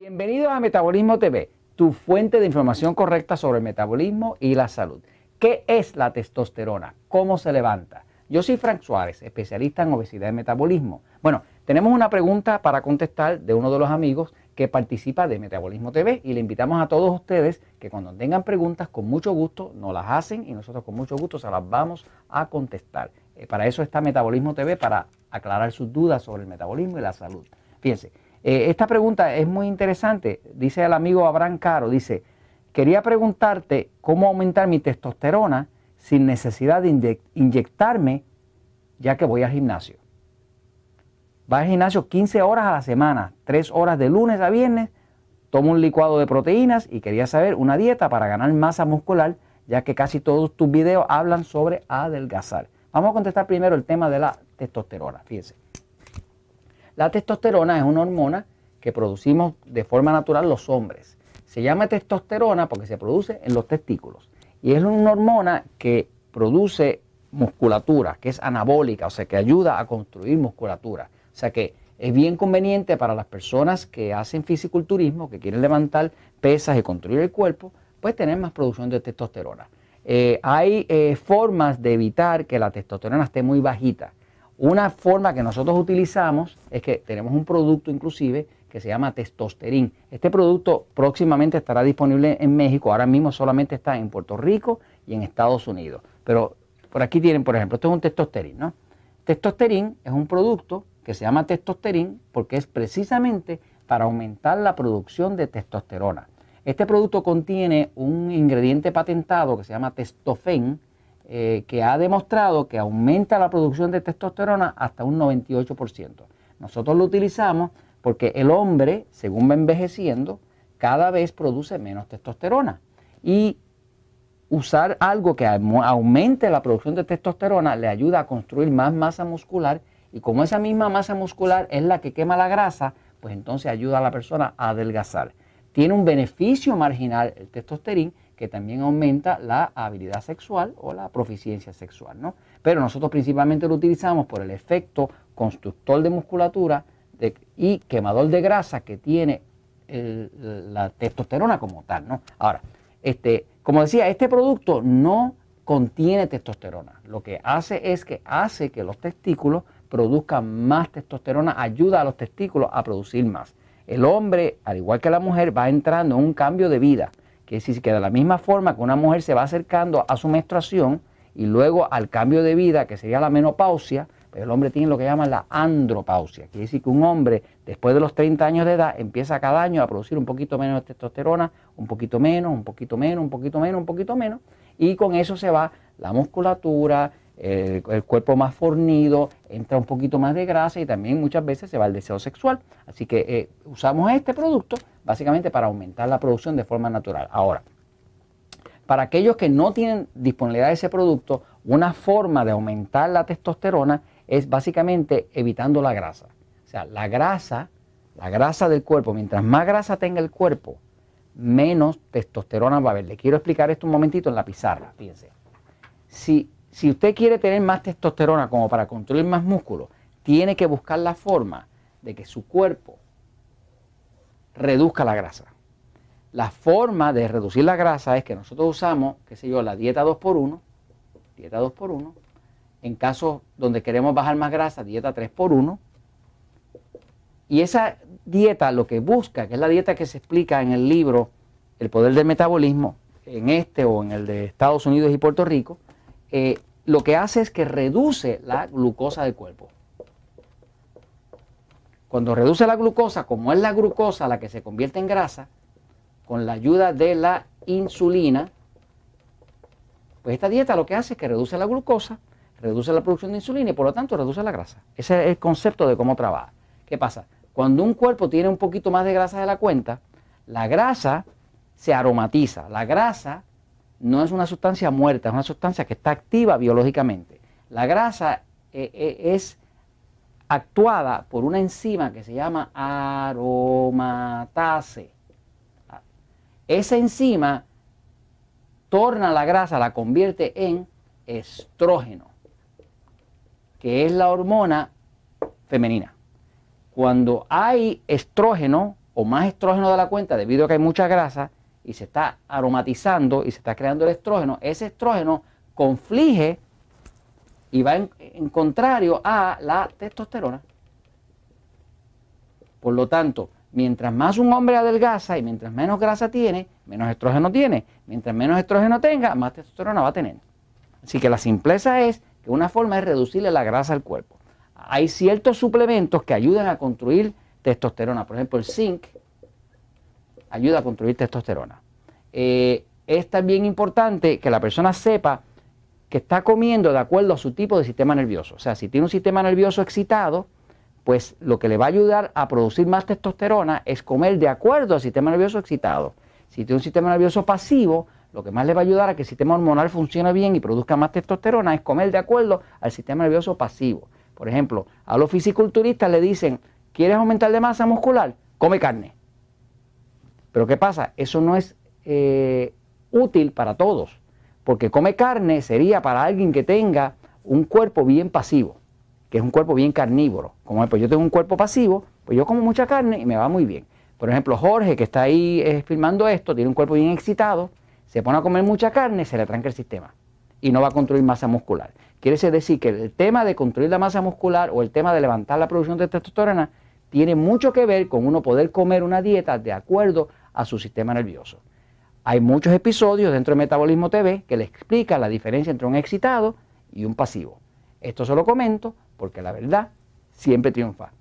Bienvenidos a Metabolismo TV, tu fuente de información correcta sobre el metabolismo y la salud. ¿Qué es la testosterona? ¿Cómo se levanta? Yo soy Frank Suárez, especialista en obesidad y metabolismo. Bueno, tenemos una pregunta para contestar de uno de los amigos que participa de Metabolismo TV y le invitamos a todos ustedes que cuando tengan preguntas con mucho gusto nos las hacen y nosotros con mucho gusto se las vamos a contestar. Eh, para eso está Metabolismo TV para aclarar sus dudas sobre el metabolismo y la salud. Fíjense, eh, esta pregunta es muy interesante. Dice el amigo Abraham Caro, dice, quería preguntarte cómo aumentar mi testosterona sin necesidad de inyectarme ya que voy al gimnasio. Va al gimnasio 15 horas a la semana, 3 horas de lunes a viernes, tomo un licuado de proteínas y quería saber una dieta para ganar masa muscular, ya que casi todos tus videos hablan sobre adelgazar. Vamos a contestar primero el tema de la testosterona, fíjense. La testosterona es una hormona que producimos de forma natural los hombres. Se llama testosterona porque se produce en los testículos. Y es una hormona que produce musculatura, que es anabólica, o sea, que ayuda a construir musculatura. O sea que es bien conveniente para las personas que hacen fisiculturismo, que quieren levantar pesas y construir el cuerpo, pues tener más producción de testosterona. Eh, hay eh, formas de evitar que la testosterona esté muy bajita. Una forma que nosotros utilizamos es que tenemos un producto inclusive que se llama testosterín. Este producto próximamente estará disponible en México, ahora mismo solamente está en Puerto Rico y en Estados Unidos. Pero por aquí tienen, por ejemplo, esto es un testosterín, ¿no? Testosterín es un producto que se llama testosterín porque es precisamente para aumentar la producción de testosterona. Este producto contiene un ingrediente patentado que se llama testofen, eh, que ha demostrado que aumenta la producción de testosterona hasta un 98%. Nosotros lo utilizamos porque el hombre, según va envejeciendo, cada vez produce menos testosterona. Y usar algo que aumente la producción de testosterona le ayuda a construir más masa muscular y como esa misma masa muscular es la que quema la grasa, pues entonces ayuda a la persona a adelgazar. Tiene un beneficio marginal el testosterín, que también aumenta la habilidad sexual o la proficiencia sexual. ¿no? Pero nosotros principalmente lo utilizamos por el efecto constructor de musculatura y quemador de grasa que tiene la testosterona como tal. ¿no? Ahora, este, como decía, este producto no contiene testosterona. Lo que hace es que hace que los testículos produzcan más testosterona, ayuda a los testículos a producir más. El hombre, al igual que la mujer, va entrando en un cambio de vida que si que de la misma forma que una mujer se va acercando a su menstruación y luego al cambio de vida, que sería la menopausia, pues el hombre tiene lo que llaman la andropausia, que decir que un hombre después de los 30 años de edad empieza cada año a producir un poquito menos de testosterona, un poquito menos, un poquito menos, un poquito menos, un poquito menos, y con eso se va la musculatura, el, cuerpo más fornido, entra un poquito más de grasa y también muchas veces se va el deseo sexual. Así que eh, usamos este producto básicamente para aumentar la producción de forma natural. Ahora, para aquellos que no tienen disponibilidad de ese producto, una forma de aumentar la testosterona es básicamente evitando la grasa. O sea, la grasa, la grasa del cuerpo, mientras más grasa tenga el cuerpo, menos testosterona va a haber. Le quiero explicar esto un momentito en la pizarra, fíjense. Si, si usted quiere tener más testosterona como para construir más músculo, tiene que buscar la forma de que su cuerpo reduzca la grasa. La forma de reducir la grasa es que nosotros usamos, qué sé yo, la dieta 2x1, dieta 2x1, en casos donde queremos bajar más grasa, dieta 3x1, y esa dieta lo que busca, que es la dieta que se explica en el libro El poder del metabolismo, en este o en el de Estados Unidos y Puerto Rico, eh, lo que hace es que reduce la glucosa del cuerpo. Cuando reduce la glucosa, como es la glucosa la que se convierte en grasa, con la ayuda de la insulina, pues esta dieta lo que hace es que reduce la glucosa, reduce la producción de insulina y por lo tanto reduce la grasa. Ese es el concepto de cómo trabaja. ¿Qué pasa? Cuando un cuerpo tiene un poquito más de grasa de la cuenta, la grasa se aromatiza. La grasa no es una sustancia muerta, es una sustancia que está activa biológicamente. La grasa eh, eh, es actuada por una enzima que se llama aromatase. Esa enzima torna la grasa, la convierte en estrógeno, que es la hormona femenina. Cuando hay estrógeno o más estrógeno de la cuenta, debido a que hay mucha grasa y se está aromatizando y se está creando el estrógeno, ese estrógeno conflige y va en, contrario a la testosterona. Por lo tanto, mientras más un hombre adelgaza y mientras menos grasa tiene, menos estrógeno tiene. Mientras menos estrógeno tenga, más testosterona va a tener. Así que la simpleza es que una forma es reducirle la grasa al cuerpo. Hay ciertos suplementos que ayudan a construir testosterona. Por ejemplo, el zinc ayuda a construir testosterona. Eh, es también importante que la persona sepa que está comiendo de acuerdo a su tipo de sistema nervioso. O sea, si tiene un sistema nervioso excitado, pues lo que le va a ayudar a producir más testosterona es comer de acuerdo al sistema nervioso excitado. Si tiene un sistema nervioso pasivo, lo que más le va a ayudar a que el sistema hormonal funcione bien y produzca más testosterona es comer de acuerdo al sistema nervioso pasivo. Por ejemplo, a los fisiculturistas le dicen, ¿quieres aumentar de masa muscular? Come carne. Pero ¿qué pasa? Eso no es eh, útil para todos. Porque come carne sería para alguien que tenga un cuerpo bien pasivo, que es un cuerpo bien carnívoro. Como pues, yo tengo un cuerpo pasivo, pues yo como mucha carne y me va muy bien. Por ejemplo, Jorge, que está ahí eh, filmando esto, tiene un cuerpo bien excitado, se pone a comer mucha carne, se le tranca el sistema y no va a construir masa muscular. Quiere decir que el tema de construir la masa muscular o el tema de levantar la producción de testosterona tiene mucho que ver con uno poder comer una dieta de acuerdo a su sistema nervioso. Hay muchos episodios dentro de Metabolismo TV que le explica la diferencia entre un excitado y un pasivo. Esto se lo comento porque la verdad siempre triunfa.